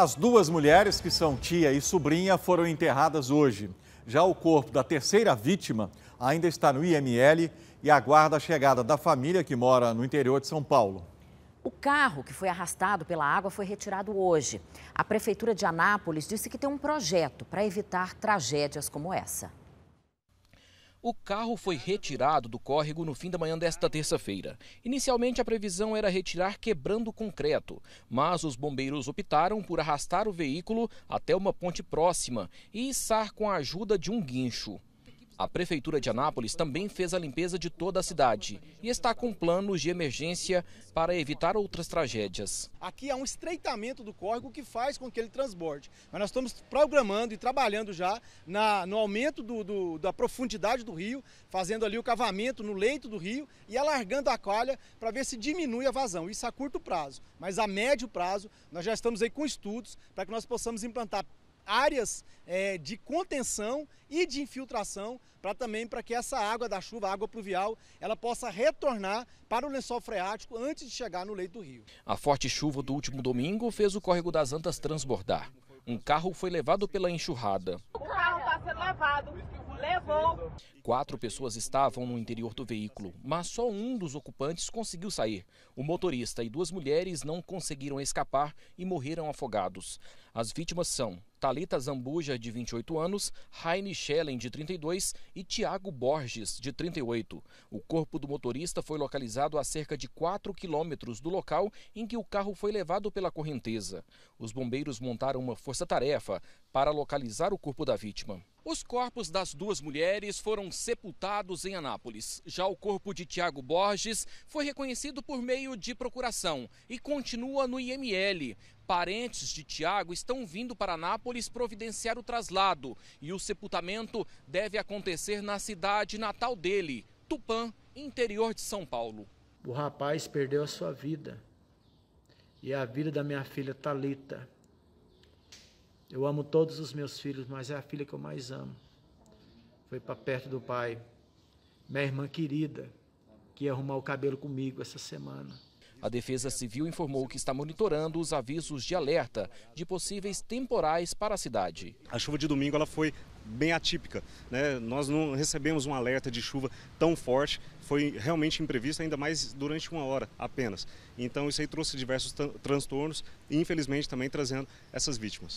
As duas mulheres, que são tia e sobrinha, foram enterradas hoje. Já o corpo da terceira vítima ainda está no IML e aguarda a chegada da família que mora no interior de São Paulo. O carro que foi arrastado pela água foi retirado hoje. A Prefeitura de Anápolis disse que tem um projeto para evitar tragédias como essa. O carro foi retirado do córrego no fim da manhã desta terça-feira. Inicialmente, a previsão era retirar quebrando o concreto, mas os bombeiros optaram por arrastar o veículo até uma ponte próxima e içar com a ajuda de um guincho. A Prefeitura de Anápolis também fez a limpeza de toda a cidade e está com planos de emergência para evitar outras tragédias. Aqui há um estreitamento do córrego que faz com que ele transborde. Mas nós estamos programando e trabalhando já na, no aumento do, do, da profundidade do rio, fazendo ali o cavamento no leito do rio e alargando a calha para ver se diminui a vazão. Isso a curto prazo, mas a médio prazo nós já estamos aí com estudos para que nós possamos implantar áreas é, de contenção e de infiltração para também para que essa água da chuva, a água pluvial, ela possa retornar para o lençol freático antes de chegar no leito do rio. A forte chuva do último domingo fez o córrego das Antas transbordar. Um carro foi levado pela enxurrada. O carro está sendo levado. Levou. Quatro pessoas estavam no interior do veículo, mas só um dos ocupantes conseguiu sair. O motorista e duas mulheres não conseguiram escapar e morreram afogados. As vítimas são Talita Zambuja, de 28 anos, Heine Schellen, de 32 e Tiago Borges, de 38. O corpo do motorista foi localizado a cerca de 4 quilômetros do local em que o carro foi levado pela correnteza. Os bombeiros montaram uma força-tarefa para localizar o corpo da vítima. Os corpos das duas mulheres foram sepultados em Anápolis. Já o corpo de Tiago Borges foi reconhecido por meio de procuração e continua no IML parentes de Tiago estão vindo para Nápoles providenciar o traslado e o sepultamento deve acontecer na cidade natal dele, Tupã, interior de São Paulo. O rapaz perdeu a sua vida e a vida da minha filha Talita. Eu amo todos os meus filhos, mas é a filha que eu mais amo. Foi para perto do pai. Minha irmã querida, que ia arrumar o cabelo comigo essa semana. A Defesa Civil informou que está monitorando os avisos de alerta de possíveis temporais para a cidade. A chuva de domingo ela foi bem atípica. Né? Nós não recebemos um alerta de chuva tão forte, foi realmente imprevisto, ainda mais durante uma hora apenas. Então isso aí trouxe diversos transtornos e infelizmente também trazendo essas vítimas.